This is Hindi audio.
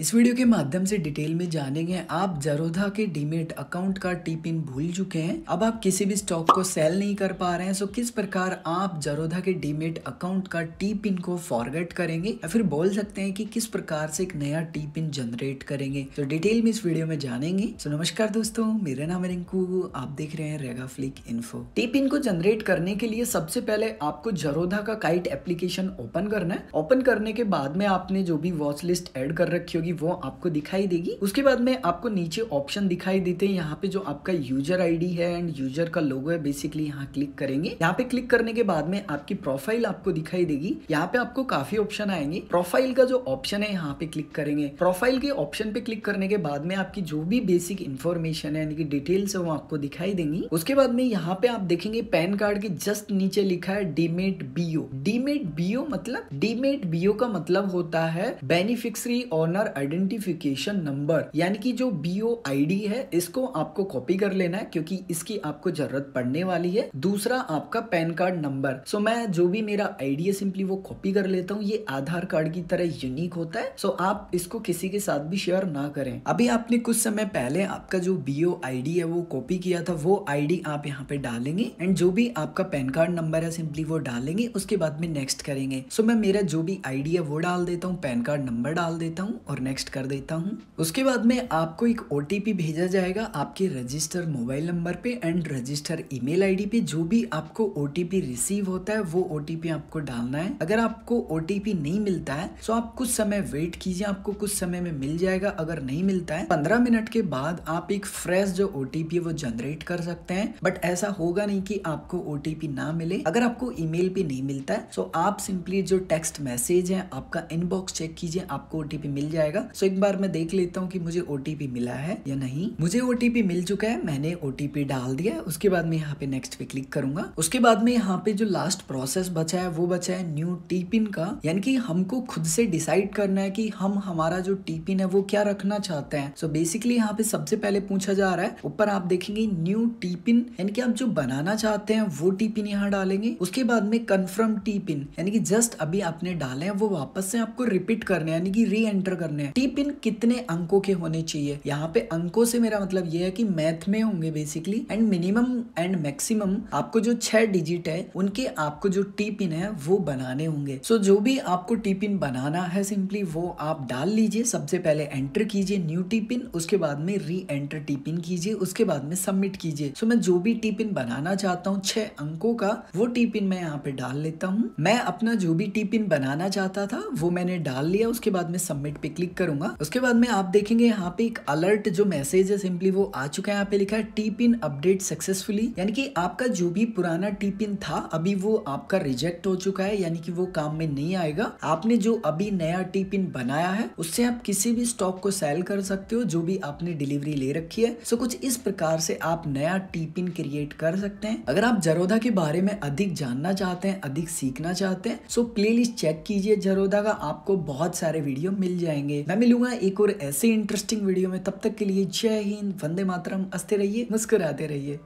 इस वीडियो के माध्यम से डिटेल में जानेंगे आप जरोधा के डीमेट अकाउंट का टी पिन भूल चुके हैं अब आप किसी भी स्टॉक को सेल नहीं कर पा रहे हैं सो किस प्रकार आप जरोधा के डीमेट अकाउंट का टी पिन को फॉरगेट करेंगे या फिर बोल सकते हैं कि किस प्रकार से एक नया टी पिन जनरेट करेंगे तो डिटेल में इस वीडियो में जानेंगे सो नमस्कार दोस्तों मेरा नाम है रिंकू आप देख रहे हैं रेगा फ्लिक इन्फो टी पिन को जनरेट करने के लिए सबसे पहले आपको जरोधा का काइट एप्लीकेशन ओपन करना है ओपन करने के बाद में आपने जो भी वॉच लिस्ट एड कर रखी होगी होगी वो आपको दिखाई देगी उसके बाद में आपको नीचे ऑप्शन दिखाई देते हैं यहाँ पे जो आपका यूजर आईडी है एंड यूजर का लोगो है बेसिकली यहाँ क्लिक करेंगे यहाँ पे क्लिक करने के बाद में आपकी प्रोफाइल आपको दिखाई देगी यहाँ पे आपको काफी ऑप्शन आएंगे प्रोफाइल का जो ऑप्शन है यहाँ पे क्लिक करेंगे प्रोफाइल के ऑप्शन पे क्लिक करने के बाद में आपकी जो भी बेसिक इन्फॉर्मेशन है यानी कि डिटेल्स है वो आपको दिखाई देंगी उसके बाद में यहाँ पे आप देखेंगे पैन कार्ड के जस्ट नीचे लिखा है डीमेट बीओ डीमेट बीओ मतलब डीमेट बीओ का मतलब होता है बेनिफिक्सरी ऑनर आइडेंटिफिकेशन नंबर यानी कि जो बी ओ आई डी है इसको आपको कॉपी कर लेना है क्योंकि इसकी आपको जरूरत पड़ने वाली है दूसरा आपका पैन कार्ड नंबर सो मैं जो भी मेरा आईडी है सिंपली वो कॉपी कर लेता हूँ ये आधार कार्ड की तरह यूनिक होता है सो आप इसको किसी के साथ भी शेयर ना करें अभी आपने कुछ समय पहले आपका जो बी ओ आई डी है वो कॉपी किया था वो आईडी आप यहाँ पे डालेंगे एंड जो भी आपका पैन कार्ड नंबर है सिंपली वो डालेंगे उसके बाद में नेक्स्ट करेंगे सो मैं मेरा जो भी आईडी है वो डाल देता हूँ पैन कार्ड नंबर डाल देता हूँ और नेक्स्ट कर देता हूँ उसके बाद में आपको एक ओ भेजा जाएगा आपके रजिस्टर मोबाइल नंबर पे एंड रजिस्टर ईमेल आईडी पे जो भी आपको ओ रिसीव होता है वो ओ आपको डालना है अगर आपको ओ नहीं मिलता है तो आप कुछ समय वेट कीजिए आपको कुछ समय में मिल जाएगा अगर नहीं मिलता है पंद्रह मिनट के बाद आप एक फ्रेश जो ओ है वो जनरेट कर सकते हैं बट ऐसा होगा नहीं की आपको ओ ना मिले अगर आपको ईमेल पे नहीं मिलता है तो आप सिंपली जो टेक्स्ट मैसेज है आपका इनबॉक्स चेक कीजिए आपको ओ मिल जाएगा जाएगा सो एक बार मैं देख लेता हूँ कि मुझे ओटीपी मिला है या नहीं मुझे ओटीपी मिल चुका है मैंने ओटीपी डाल दिया है उसके बाद मैं यहाँ पे नेक्स्ट पे क्लिक करूंगा उसके बाद में यहाँ पे जो लास्ट प्रोसेस बचा है वो बचा है न्यू टीपिन का यानी कि हमको खुद से डिसाइड करना है कि हम हमारा जो टीपिन है वो क्या रखना चाहते हैं सो बेसिकली यहाँ पे सबसे पहले पूछा जा रहा है ऊपर आप देखेंगे न्यू टीपिन यानी कि आप जो बनाना चाहते हैं वो टीपिन यहाँ डालेंगे उसके बाद में कन्फर्म टीपिन यानी कि जस्ट अभी आपने डाले हैं वो वापस से आपको रिपीट करने यानी कि री एंटर करना करने हैं टी पिन कितने अंकों के होने चाहिए यहाँ पे अंकों से मेरा मतलब ये है कि मैथ में होंगे basically and minimum and maximum आपको जो छह डिजिट है उनके आपको जो टी पिन है वो बनाने होंगे सो so, जो भी आपको टी पिन बनाना है सिंपली वो आप डाल लीजिए सबसे पहले एंटर कीजिए न्यू टी पिन उसके बाद में री एंटर टी पिन कीजिए उसके बाद में सबमिट कीजिए सो so, मैं जो भी टी पिन बनाना चाहता हूँ छह अंकों का वो टी पिन मैं यहाँ पे डाल लेता हूँ मैं अपना जो भी टी पिन बनाना चाहता था वो मैंने डाल लिया उसके बाद में सबमिट पे क्लिक क्लिक करूंगा उसके बाद में आप देखेंगे यहाँ पे एक अलर्ट जो मैसेज है सिंपली वो आ चुका है यहाँ पे लिखा है टी पिन अपडेट सक्सेसफुली यानी कि आपका जो भी पुराना टी पिन था अभी वो आपका रिजेक्ट हो चुका है यानी कि वो काम में नहीं आएगा आपने जो अभी नया टी पिन बनाया है उससे आप किसी भी स्टॉक को सेल कर सकते हो जो भी आपने डिलीवरी ले रखी है सो कुछ इस प्रकार से आप नया टी पिन क्रिएट कर सकते हैं अगर आप जरोदा के बारे में अधिक जानना चाहते हैं अधिक सीखना चाहते हैं सो प्लेलिस्ट चेक कीजिए जरोदा का आपको बहुत सारे वीडियो मिल जाएंगे मैं मिलूंगा एक और ऐसे इंटरेस्टिंग वीडियो में तब तक के लिए जय हिंद वंदे मातरम हंसते रहिए मुस्कुराते रहिए